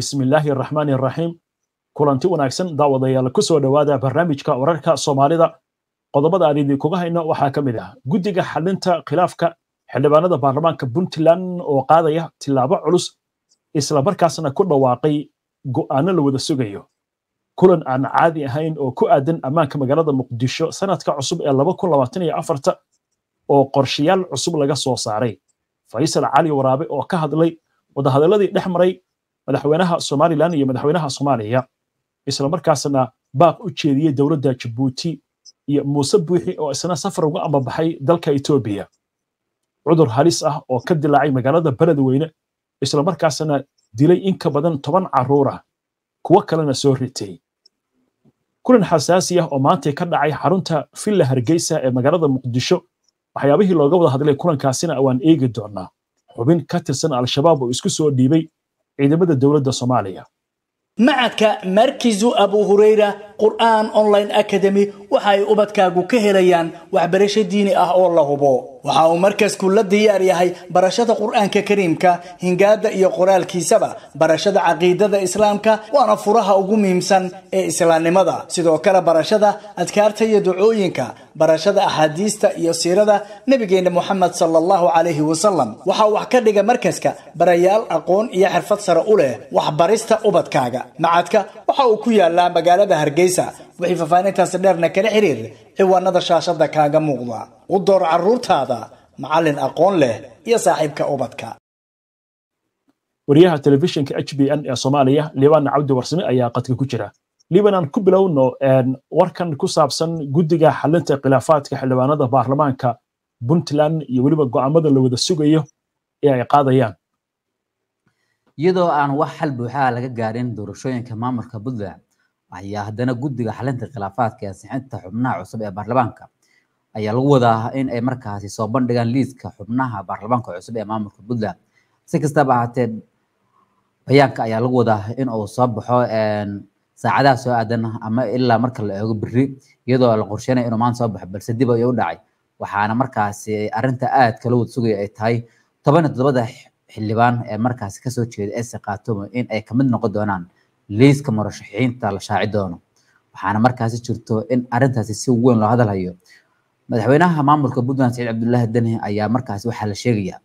bismillaahi araxmaani araxiim kulanti wanaagsan daawadayaal ku soo dhowaada barnaamijka wararka soomaalida qodobada aan idinkuga hayno waxaa ka mid ah guddiga xalinta khilaafka xildhibaanada baarlamaanka puntland oo qaadaya tilaabo culus isla markaasna ku dhawaaqay go'aano la wada sugayo kulan aan caadi ahayn oo ku aadan ammaanka magaalada muqdisho sanadka cusub ee oo qorshayaal cusub laga soo saaray faysal cali waraabe oo ka hadlay wadahadalladii dhex maray madaxweynaha somalilan iyo madaxweynaha soomaaliya islamarkaasna baaq u jeediyey dowladda jabuuti iyo muuse buuxi oo isna safar uga amabaxay dalka etoobiya cudur halis ah oo ka dilaacay magaalada beledweyne islamarkaasna dilay in ka badan toban caruur ah kuwo kalena soo ritay kulan xasaasi ah oo maantay ka dhacay xarunta filla hargeysa ee magaalada muqdisho waxyaabihii looga wada hadlay kulankaasina waan eegi doonaa xubin ka tirsan al-shabaab oo isku soo dhiibay ciidamada dowladda soomaaliya macadka markizu abu hureyra qur'aan online academy waxa ay ubadkaagu ka helayaan waxbarasho diini ah oo la hubo waxa uu markasku la diyaar yahay barashada qur-aanka kariimka hingaada iyo qoraalkiisaba barashada caqiidada islaamka waana furaha ugu muhiimsan ee islaamnimada sidoo kale barashada adkaarta iyo ducooyinka barashada axaadiista iyo siirada nebigeenna moxamed sala allahu calayhi wasalam waxaa wax ka dhiga markaska barayaal aqoon iyo xirfad sare u leh waxbarista ubadkaaga macadka waxa uu ku yaallaa magaalada hargeysa heesaysaa wixii faahfaahintaasi dheerna kala xiriir ciwaanada shaashada kaaga muuqda u door caruurtaada macalin aqoon leh iyo saaxiibka ubadka wariyaha telefishinka h b n ee soomaaliya liibaan cabdi warsame ayaa qadka ku jira libanan ku bilowno warkan ku saabsan guddiga xalinta khilaafaadka xildhibaanada baarlamaanka puntland iyo weliba go'aamada la wada sugayo ee ay qaadayaan iyadoo aan wax xal buuxaa laga gaarin doorashooyinka maamulka puntland ayaa haddana guddiga xalinta khilaafaadka ee ansixinta xubnaha cusub ee baarlamaanka ayaa lagu wadaa in ay markaasi soo bandhigaan liiska xubnaha baarlamaanka cusub ee maamulka puntland si kastaba ahaatee bayaanka ayaa lagu wadaa in uu soo baxo saacadaha soo aadan ama ilaa marka la eego berri iyadoo la qorsheynaya inuu maanta soo baxo balse dib ayuu dhacay waxaana markaasi arrinta aad kala wad sugaya ay tahay toban iyo xildhibaan ee markaasi kasoo jeeda ee saqaatomo in ay kamid noqon doonaan liiska murashaxiinta la shaaci doono waxaana markaasi jirto in arintaasi si weyn loo hadalhayo madaxweynaha maamulka puntland saciid cabdullaahi deni ayaa markaasi waxaa la sheegayaa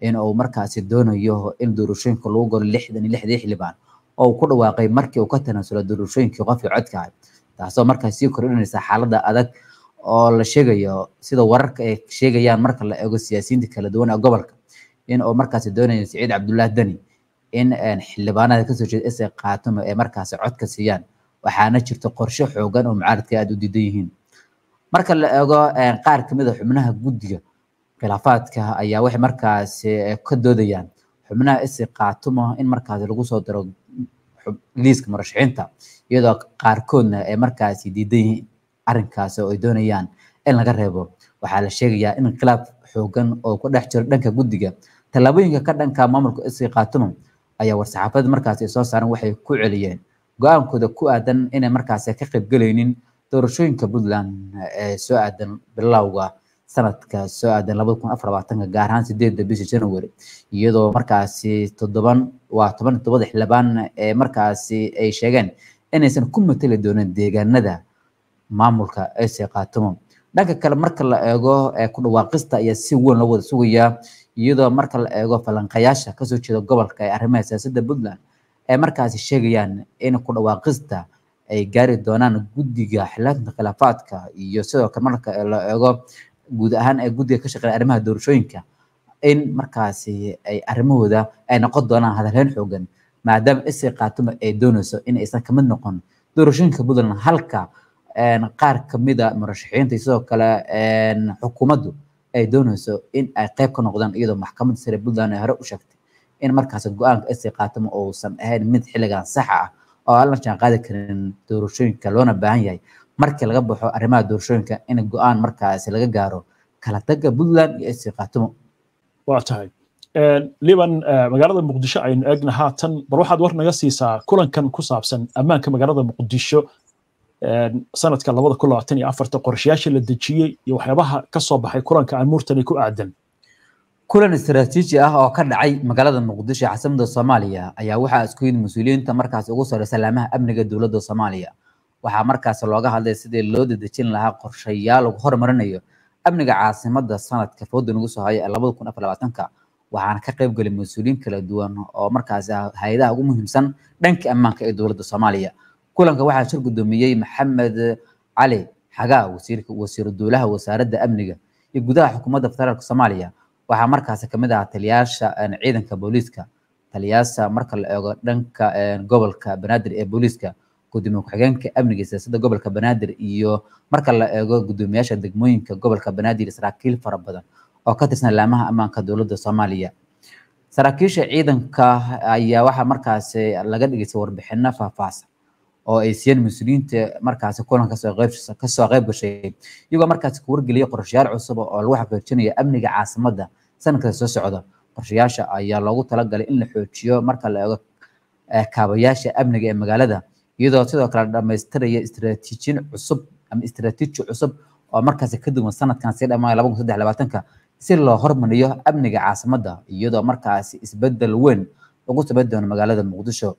in uu markaasi doonayo in doorashooyinka lagu galo lixdan iyo lixdii xildhibaan oo uu ku dhawaaqay markii uu ka tanaasulo doorashooyinkii qofkii codka ah taasoo markaas sii kordhinaysa xaaladda adag oo la sheegayo sida wararka ay sheegayaan marka la eego siyaasiyiinta kala duwan ee gobolka in uu markaasi doonayo saciid cabdullaahi deni in eh, xildhibaanada kasoo jeeda sa qaatomo ay markaasi codka siiyaan waxaana jirta qorshe xoogan oo mucaaradka aada u diidan yihiin marka la eego eh, qaar kamid a ah xubnaha guddiga khilaafaadka ayaa waxay markaasi eh, ka doodayaan xubnaha sa qaatumo in markaasi lagu soo daro liiska murashaxiinta iyadoo qaarkoodna ay markaasi diidan yihiin arrinkaasi oo ay doonayaan in laga reebo waxaa la sheegayaa in khilaaf xoogan oo ku dhex jiro dhanka guddiga tallaabooyinka ka dhanka maamulka sa qaatumo ayaa war markaas markaasi soo saareen waxay ku celiyeen go-aankooda ku aadan inay markaasi ka qaybgalaynin doorashooyinka puntland ee soo aadan bilowga sanadka soo aadan labada kun afar labaatanka gaar ahaan sideedda bisha january iyadoo markaasi todoban waa toban toddobada xildhibaan ee markaasi ay sheegeen inaysan ku matali doonin deegaanada maamulka ayse qaatumo dhanka kale marka la eego ee ku dhawaaqista ayaa si weyn loo wada sugayaa iyadoo marka la eego falanqayaasha kasoo jeeda gobolka ee arrimaha siyaasadda puntland ay markaasi sheegayaan in ku dhawaaqista ay gaari doonaan guddiga xilaatinka khilaafaadka iyo sidoo kale marka la eego guud ahaan ee guddiga ka shaqeeya arrimaha doorashooyinka in markaasi ay arrimahooda ay noqon doonaan hadalheyn xoogan maadaama isii qaatuma ay doonayso in aysan kamid noqon doorashooyinka puntland halka qaar kamida murashaxiinta iyo sidoo kale xukuumaddu ay dooneyso in ay qayb ka noqdaan iyadoo maxkamadda sare puntland ay hore u sheegtay in markaas go-aanka isii qaatamo uusan ahayn mid xilligan saxa ah oo aan la jaanqaadi karin doorashooyinka loona baahan yahay markii laga baxo arrimaha doorashooyinka in go-aan markaas laga gaaro kala taga puntland iyo isii qaatamo waa tahay liban magaalada muqdisho aynu egna haatan bal waxaad war naga siisaa kulankan ku saabsan ammaanka magaalada muqdisho sanadka labada kun labaatan iyo afarta qorshayaasha la dejiyey iyo waxyaabaha kasoo baxay kulanka aanmuurtani ku aadan kulan istaraatiiji ah oo ka dhacay magaalada muqdisho ee caasimadda soomaaliya ayaa waxaa isku yimid mas-uuliyiinta markaas ugu saaray salaamaha amniga dowladda soomaaliya waxaa markaas looga hadlay sidii loo dedejin lahaa qorshayaal lagu hormarinayo amniga caasimada sanadka foodan ugu soo haya ee labada kun afar labaatanka waxaana ka qayb gelay mas-uuliyiin kala duwan oo markaas ah hay-adaha ugu muhiimsan dhanka ammaanka ee dowladda soomaaliya kulanka waxaa shir gudoomiyey maxamed cali xagaa wasiirka wasiiru duulaha wasaaradda amniga iyo gudaha xukuumadda federaalka soomaaliya waxaa markaasi kamid ahaa taliyaasha ciidanka booliiska taliyaasha marka la eego dhanka gobolka banaadir ee booliiska gudoomiye ku-xigeenka amniga siyaasadda gobolka banaadir iyo marka la eego guddoomiyaasha degmooyinka gobolka banaadir saraakiil fara badan oo ka tirsan laamaha ammaanka dowladda soomaaliya saraakiisha ciidanka ayaa waxaa markaasi laga dhigaystay warbixino faahfaahsan oo ay siiyeen mas-uuliyiinta markaasi kulanka kasoo qayb gashay iyagoo markaasi ku wargeliya qorshayaal cusub oo lagu xaqiijinayo amniga caasimada sanadka soo socda qorshayaasha ayaa loogu talagalay in la xoojiyo marka la eego eh, kaabayaasha amniga ee magaalada iyadoo sidoo kale la dhamaystiraya istraatiijin cusub ama istraatiiji cusub oo markaasi kaduwan sanadkan sii dhammaanaya laba kun saddex labaatanka si loo hormariyo amniga caasimada iyadoo markaasi isbedel weyn ugu sabadoono magaalada muqdisho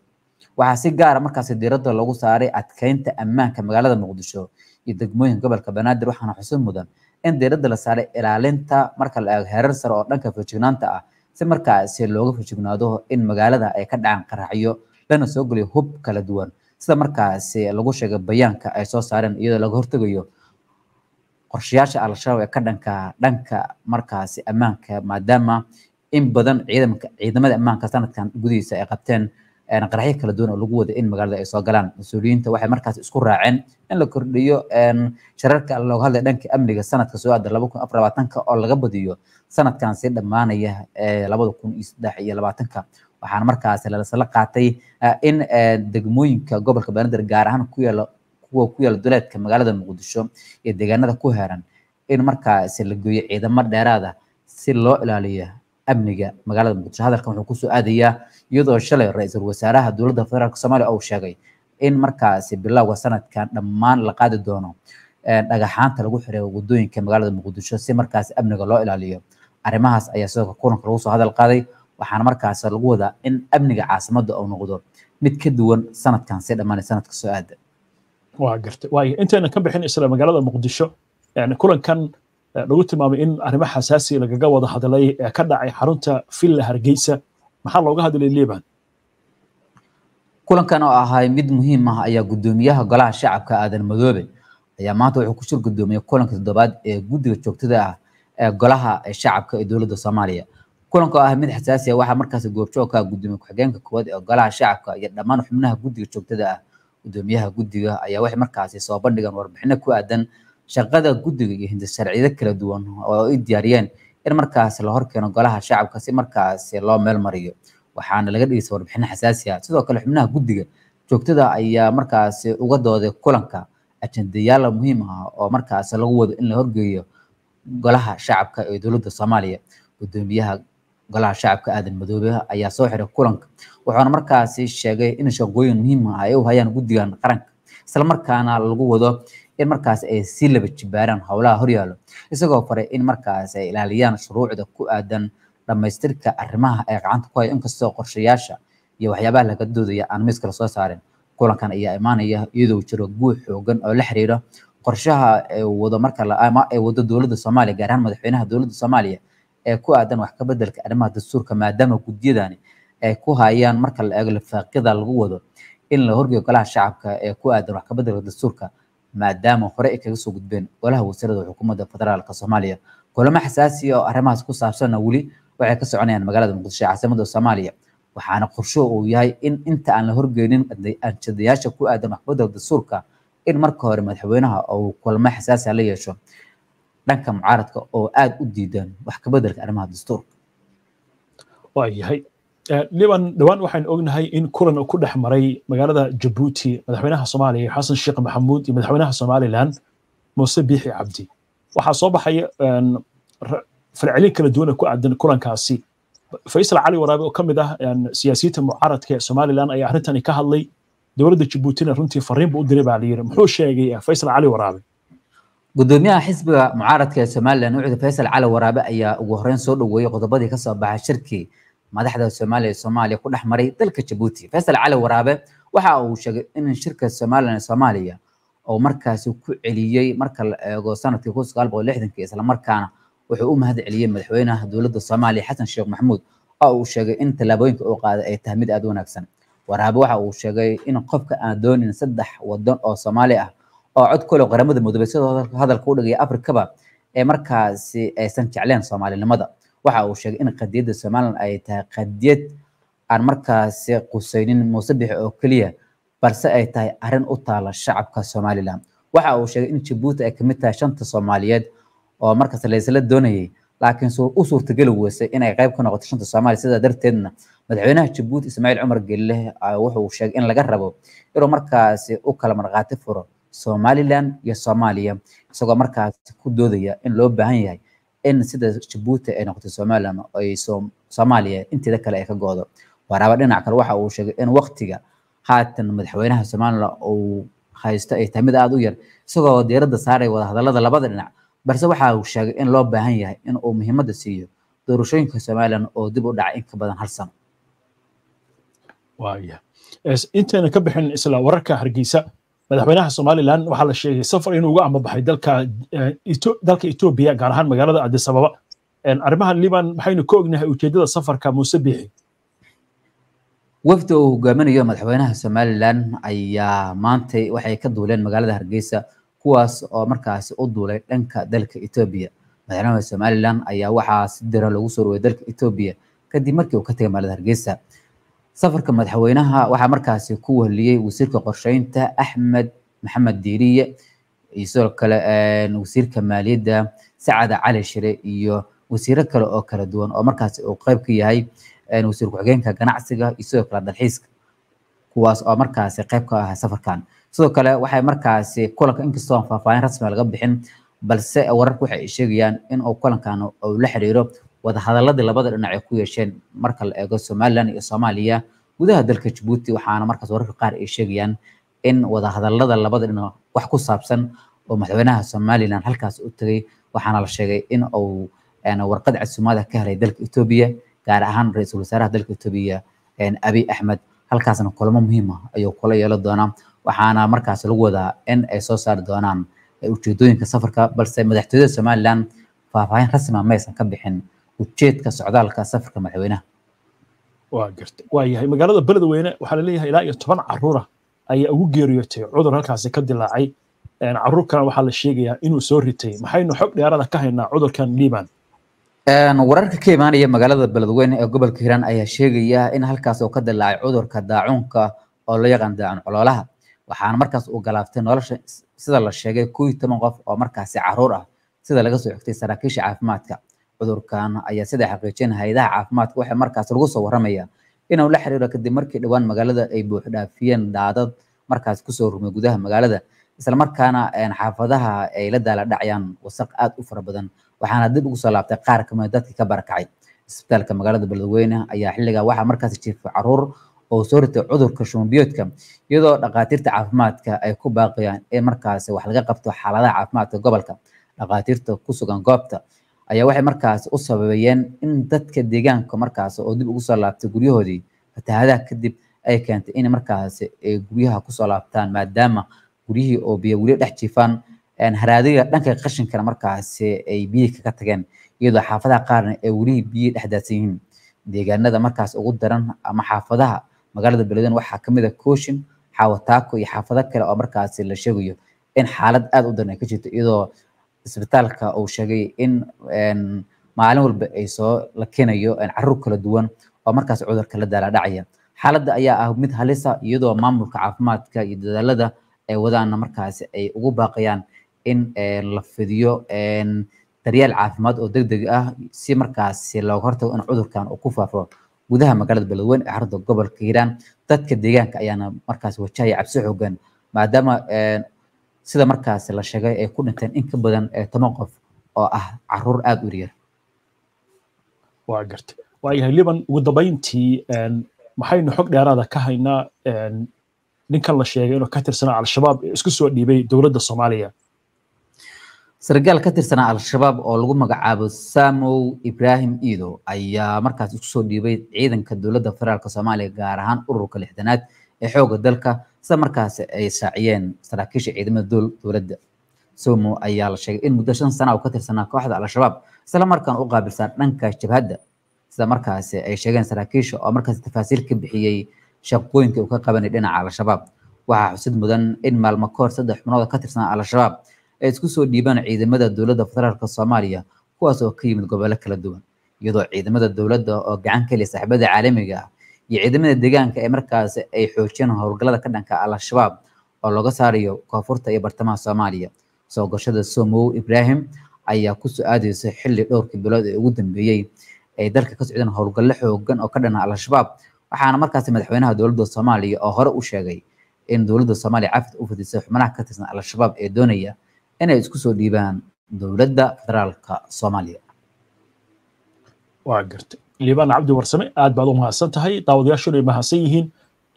waxaa si gaara ah markaas diiradda lagu saaray adkeynta ammaanka magaalada muqdisho iyo degmooyinka gobolka banaadir waxaana xusid mudan in diiradda la saaray ilaalinta marka la eego heerar sare oo dhanka fajignaanta ah si markaasi looga fajignaado in magaalada ay ka dhacaan qaraxyo lana soo geliyo hub kala duwan sida markaasi lagu sheegay bayaanka ay soo saareen iyadoo laga hortegayo qorshayaasha al-shabaab ee ka dhanka dhanka markaasi ammaanka maadaama in badan ciidamada ammaanka sanadkan gudihiisa ay qabteen qaraxyo kala duwan oo lagu wada in magaalada ay soo galaan mas-uuliyiinta waxay markaas isku raaceen in la kordhiyo shararka looga hadlay dhanka amniga sanadka soo aada laba kun afar labaatanka oo laga badiyo sanadkan sii dhammaanaya labada kun iyo saddex iyo labaatanka waxaana markaas lalasla qaatay ah, in degmooyinka gobolka banaadir gaar ahaan ku yaala kuwa ku yaala duleedka magaalada muqdisho iyo deegaanada ku heeran in markaas la geeyo ciidamo dheeraada si loo ilaaliyo amniga magaalada muqdisho hadalkan wuxuu kusoo aadayaa iyadoo shalay ra-iisul wasaaraha dowladda federaalk soomaaliya uu sheegay in markaasi bilowga sanadkan dhammaan la qaadi doono eh, dhagaxaanta lagu xiray wadooyinka magaalada muqdisho si markaasi amniga loo ilaaliyo arrimahaas ayaa sidoo kulanka lagu soo hadal qaaday waxaana markaas lagu wadaa in amniga caasimada uu noqdo mid ka duwan sanadkan si dhammaanay sanadka soo aada waa gartay waaya intayna ka bixin isla magaalada muqdisho kulankan lagu tilmaamay in arrimo xasaasi lagaga wada hadlay ee ka dhacay xarunta villa hargeysa maxaa looga hadlay liban kulankan oo ahay mid muhiim ah ayaa guddoomiyaha golaha shacabka aadan madoobe ayaa maanta wuxuu ku shir kulanka toddobaad ee guddiga joogtada ah ee golaha shacabka ee dowladda soomaaliya kulanka oo ah mid xasaasi ah waxaa markaasi goobjoogka ah guddoomiye ku-xigeenka koowaad ee golaha shacabka iyo dhammaan xubnaha guddiga joogtada ah guddoomiyaha guddiga ayaa waxay markaasi soo bandhigaan warbixino ku aadan shaqada guddiga iyo hindasharciyada kala duwan oo ay diyaariyeen in markaas la horkeeno golaha shacabka si markaas loo meel mariyo waxaana laga dhigeysa warbixin xasaasi ah. sidoo kale xubnaha guddiga joogtada ayaa markaas uga dooday kulanka ajendayaal muhiim ah oo markaas lagu wado in la horgeeyo golaha shacabka ee dowladda soomaaliya guddoomiyaha golaha shacabka aadan madoobe ayaa soo xiray kulanka wuxuuna markaasi sheegay in shaqooyin muhiim ah ay u hayaan guddigan qaranka islamarkaana lagu wado in markaas ay sii laba jibaaraan howlaha horyaalo isagoo faray in markaas ay ilaaliyaan shuruucda ku aadan dhammaystirka arrimaha ay gacanta ku haya inkastoo qorshayaasha iyo waxyaabaha laga doodaya aan miis kale soo saarin kulankan ayaa imaanaya iyadoo jiro guu xoogan oo la xiriira qorshaha ay wado marka ama ay wado dowladda soomaaliya gaar ahaan madaxweynaha dowladda soomaaliya ee ku aadan wax ka bedelka arrimaha dastuurka maadaama gudyadani ay ku hayaan marka la eego lifaaqyada lagu wado in la horgeyo golaha shacabka ee ku aadan wax kabeddelka dastuurka maadaama hore ay kaga soo gudbeen golaha wasiirada xukuumadda federaalka soomaaliya kulamo xasaasiya oo arrimahaas ku saabsanna weli waxay ka soconayaan magaalada muqdisho ee caasimada soomaaliya waxaana qorsho uu yahay in inta aan la horgeynin ansadayaasha ku aadan wax dastuurka in marka hore madaxweynaha uu kulamo xasaasiya la yeesho dhanka mucaaradka oo aada u diidan wax kabeddelka arrimaha dastuurka waayahay Eh, liban dhowaan waxaan ognahay in kulan uu ku dhex maray magaalada jabuuti madaxweynaha soomaaliya xasan sheekh maxamuud iyo madaxweynaha somalilan muuse biixi cabdi waxaa soo baxaya ehm, falcelin kala duwan ku aadan kulankaasi faysal cali waraabe oo ka ah ehm, siyaasiyiinta mucaaradka ee somalilan ayaa arrintan ka hadlay dowladda jabuutina runtii fariin buu u diray baa layidhi muxuu sheegay eh, faysal cali waraabe gudoomiyaha xisbiga mucaaradka ee somalilan ucuda faysal cali waraabe ayaa ugu horreyn soo dhoweeyey qodobadii kasoo baxay shirkii madaxda Soomaaliya Soomaaliya ku dhex maray dalka jabuuti Faisal Cali Waraabe waxa uu sheegay in shirka Soomaaliland Soomaaliya oo markaasi ku celiyey marka la eego sanadkii kun sagaal boqol lixdankii isla wuxuu u mahad celiyey madaxweynaha dowladda Soomaaliya Xasan Sheekh Maxamuud oo uu sheegay in tallaabooyinka uu qaaday ay tahay mid aad u wanaagsan waraabe waxa uu sheegay in qofka aan doonin saddex waddan oo Soomaali ah oo cod ku qaramada midoobay sidoo hadalka u dhigaya Afrikaba ee markaasi aysan jecleen Soomaalinimada waxa uu sheegay in qadiyadda somaliland ay tahay qadiyad aan markaasi qusaynin muusebix oo keliya balse ay tahay arrin u taala shacabka somalilan waxa uu sheegay in jabuuti ay kamid tahay shanta soomaaliyeed oo markaas laysla doonayay laakiin u suurtageli weysay inay qeyb ka noqoto shanta soomaaliya sidaa darteedna madaxweynaha jabuuti ismaaciil cumar gelile wuxuu sheegay in laga rabo inuu markaasi u kala marqaati furo somalilan iyo soomaaliya isagoo markaasi ku doodaya in loo baahan yahay in sida jabuuti ay noqotay somalilan ay soomaaliya inteeda kale ay ka goodo waraaba dhinac kale waxa uu sheegay in waqtiga haatan madaxweynaha somalilan uu haysto ay tahay mid aada u yar isagoo diiradda saaray wadahadalada labada dhinac balse waxa uu sheegay in loo baahan yahay in uu muhiimadda siiyo doorashooyinka somalilan oo dib u dhacay in ka badan hal sano intayna ka bixin isla wararka hargeysa madaxweynaha somalilan waxaa la sheegay safar inuu uga amabaxay dalka eh, dalka ethoobiya gaar ahaan magaalada adisababa arrimaha liban maxaynu ka ognahay ujeedada safarka muuse biixi wafda uu hogaaminayo madaxweynaha somalilan ayaa maantay waxay ka duuleen magaalada hargeysa kuwaas oo markaasi u duulay dhanka dalka ethoobiya madaxweynaha somalilan ayaa waxaa si dira lagu soo rogay dalka ethoobiya kadib markii uu ka tagay magaalada hargeysa safarka madaxweynaha waxaa markaasi ku weheliyey wasiirka qorsheynta axmed maxamed diiriye iyo sidoo kale wasiirka maaliyadda sacada cali shire iyo wasiiro kale oo kala duwan oo markaasi uu qeyb ka yahay wasiir ku-xigeenka ganacsiga iyo sidoo kale dalxiiska kuwaas oo markaasi qayb ka ah safarkan sidoo kale waxay markaasi kulanka inkastoo aan faahfaahin rasmiga laga bixin balse wararku waxay sheegayaan inuu kulankan uu la xiriiro wadahadaladii labada dhinac ay ku yeesheen marka la eego somalilan iyo soomaaliya gudaha dalka jabuuti waxaana markaas wararka qaar ay sheegayaan in wadahadalada labada dhinac wax ku saabsan oo madaxweynaha somalilan halkaas u tegay waxaana la sheegay in uu warqad casumaada ka helay dalka etoobiya gaar ahaan ra-iisul wasaaraha dalka etoobiya abiy axmed halkaasna kulamo muhiim ah ayuu kula yeelan doonaa waxaana markaas lagu wadaa in ay soo saari doonaan ujeedooyinka safarka balse madaxtooyada somalilan faahfaahin rasmi ah maysan ka bixin ujeedka socdaalka safarka madaxweynaha waa garta waa yahay magaalada beledweyne waxaa laleeyahay ilaa iyo toban caruura ah ayaa ugu geeriyootay cudur halkaasi ka dilaacay caruurkan waxaa la sheegayaa inuu soo ritay maxaynu xog dhiyaarada ka haynaa cudurkan liban wararka ka imaanaya magaalada beledweyne ee gobolka hiiraan ayaa sheegaya in halkaas oo ka dilaacay cudurka daacuunka oo loo yaqaan daacun coloolaha waxaana markaas uu galaaftay nolosha sida la sheegay kow toban qof oo markaasi caruur ah sida laga soo xigtay saraakiisha caafimaadka cudurkan ayaa sida xaqiijin adaha caafimaadka waxay markaas lagu soo waramayaan inuu la xiriiro kadib markii dhawaan magaalada ay buuxdhaafiyeen daadad markaas kusoo rumay gudaha magaalada islamarkaana xaafadaha ay la daaladhacayaan wasaq aad u fara badan waxaana dib ugu soo laabtay qaar kamid ah dadkii ka barakacay isbitaalka magaalada beledweyne ayaa xilligaa waxaa markaas jiifay caruur oo soo ritay cudurka shumbiyoodka iyadoo dhaqaatiirta caafimaadka ay ku baaqayaan in markaas wax laga qabto xaaladaha caafimaadka gobolka dhakhaatiirta ku sugan goobta ayaa waxay markaas u sababayeen in dadka deegaanka markaas oo dib ugu soo laabtay guryahoodii fatahaadaha kadib ay keentay in markaas ay eh, guryaha kusoo laabtaan maadaama guryihii oo biyo weli dhex jiifaan haraadiga dhanka qashinkana markaas eh, ay biyihii kaga tageen iyadoo xaafadaha qaarna ay weli biyihii dhexdaadsan yihiin deegaanada markaas ugu daran ama xaafadaha magaalada beledweyne waxaa kamid a ah kooshin xaawataako iyo xaafado kale oo markaas la sheegayo in xaalad aad u daran ay ka jirto iyadoo isbitaalka uu sheegay in maalin walba ay soo la keenayo caruur kala duwan oo markaas cudurka la daalaadhacaya xaalada ayaa ah mid halisa iyadoo maamulka caafimaadka iyo dadaalada ay wadaana markaasi ay ugu baaqayaan in la fidiyo daryeel caafimaad oo degdeg ah si markaasi looga hortago in cudurkan uu ku faafo gudaha magaalada beledweyne ee xarunta gobolka hiiraan dadka deegaanka ayaana markaas wajahaya cabsi xoogan maadaama sida markaasi la sheegay ee ku dhinteen in ka badan eh, toban qof oo ah caruur aada u yar waa gartay waayahay liban ugu dambayntii maxaynu xog dheeraada ka haynaa ninkan la sheegay inuu ka tirsanaa al-shabaab ee isku soo dhiibay dowladda soomaaliya sargaal ka tirsanaa al-shabaab oo lagu magacaabo samow ibrahim iido ayaa markaas isku soo dhiibay ciidanka dowladda federaalka soomaaliya gaar ahaan ururka lixdanaad ee xooga dalka sida markaasi ay saaciyeen saraakiisha ciidamada dowladda somo ayaa la sheegay in muddo shan sana oo ka tirsanaa kooxda al-shabaab isla markaan u qaabilsaa dhanka jabhadda sida markaasi ay sheegeen saraakiisha oo markaas tafaasiil ka bixiyey shaqooyinka uu ka qabanay dhinaca al-shabaab waxaa xusid mudan in maalmo kahor saddex xubnooda ka tirsanaa al-shabaab ay isku soo dhiibaan ciidamada dowladda federaalka soomaaliya kuwaas oo ka yimid gobollo kala duwan iyadoo ciidamada dowladda oo gacan ka leh saaxiibada caalamiga ah iyo ciidamada deegaanka ee markaas ay xoojiyeen howlgallada ka dhanka al-shabaab oo looga saarayo koonfurta iyo bartamaha soomaaliya soo gashada somow ibrahim ayaa ku su-aadaysa xilli dhowrkii bilood ee ugu dambeeyey ay dalka ka socdeen howlgallo xooggan oo ka dhana al-shabaab waxaana markaasi madaxweynaha dowladda soomaaliya oo hore u sheegay in dowladda soomaaliya cafid u fidisay xubnaha ka tirsan al-shabaab ee doonaya inay isku soo dhiibaan dowladda federaalka soomaaliya waa gartay liibaan cabdi warsame aad baad u mahadsan tahay daawadayaashuna ay mahadsan yihiin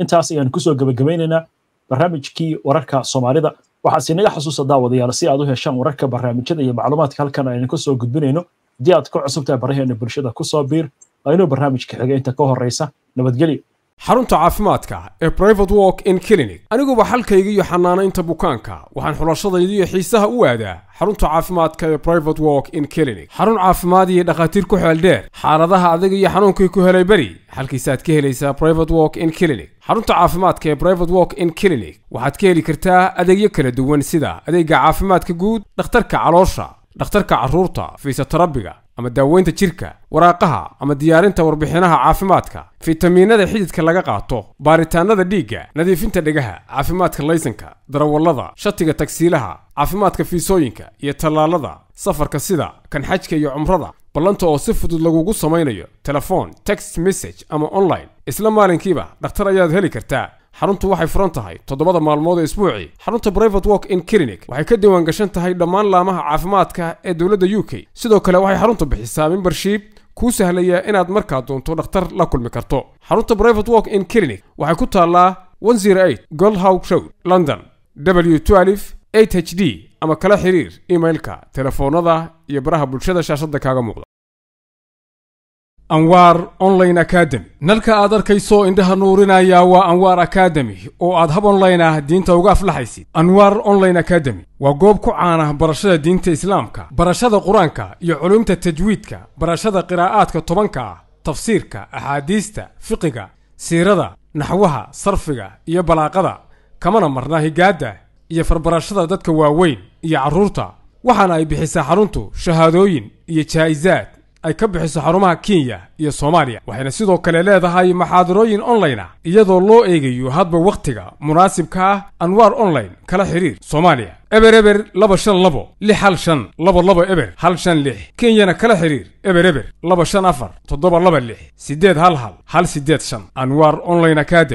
intaas ayaan kusoo gebagabaynaynaa barnaamijkii wararka soomaalida waxaas inaga xasuusa daawadayaal si aad u heshaan wararka barnaamijyada iyo macluumaadka halkan aynu kasoo gudbinayno haddii aad ku cusubtahay baraheena bulshada kusoo biir waa barnaamijka xiga inta ka horeysa nabadgelyo xarunta caafimaadka ee brivate work in clinic aniguba xalkayga iyo xanaanaynta bukaanka waxaan xulashadayda iyo xiisaha u aadaa xarunta caafimaadka ee private work in clinic xarun caafimaad iyo dhakhaatiir ku xeel dheer xaaladaha adag iyo xanuunkii ku helay beri xalkiisaad ka helaysaa private work in clinic xarunta caafimaadka ee private work in clinic waxaad ka heli kartaa adeegyo kala duwan sida adeega caafimaadka guud dhakhtarka caloosha dhakhtarka carruurta fiisotarabiga ama daaweynta jirka waraaqaha ama diyaarinta warbixinaha caafimaadka fitamiinada xididka laga qaato baaritaanada dhiigga nadiifinta dhegaha caafimaadka laysanka darawallada shatiga tagsiilaha caafimaadka fiisooyinka iyo tallaalada safarka sida kan xajka iyo cumrada ballanta oo si fudud lagugu samaynayo telefoon text message ama online isla maalinkiiba dhakhtar ayaad heli kartaa xaruntu waxay furan tahay toddobada maalmood ee isbuucii xarunta brivate walk in clinic waxay ka diiwaan gashan tahay dhammaan laamaha caafimaadka ee dowladda u k sidoo kale waxay xaruntu bixisaa mimbershiib kuu sahlaya inaad markaa doonto dhakhtar la kulmi karto xarunta brivate walk in clinic waxay ku taallaa goldhow road london w h d ama kala xiriir emailka telefoonada iyo baraha bulshada shaashadda kaaga muuqda anwaar online academy nalka aad arkayso indhaha nuurinaya waa anwaar akademi oo aad hab online ah diinta uga aflaxaysid anwaar online academy waa goob ku caana barashada diinta islaamka barashada qur-aanka iyo culumta tajwiidka barashada qiraa'aadka tobanka ah tafsiirka axaadiista fiqiga siirada naxwaha sarfiga iyo balaaqada kamana marna higaadda iyo farbarashada dadka waaweyn iyo carruurta waxaana ay bixisaa xaruntu shahaadooyin iyo jaa'isaad ay ka bixiso xarumaha kenya iyo soomaaliya waxayna sidoo kale leedahay maxaadarooyin online ah iyadoo loo eegayo hadba wakhtiga munaasibka ah anwaar online kala xiriir soomaaliya eber eber laba shan labo lix hal shan laba laba eber hal shan lix kenyana kala xiriir eber eber laba shan afar toddoba laba lix siddeed hal hal hal siddeed shan anwaar online academ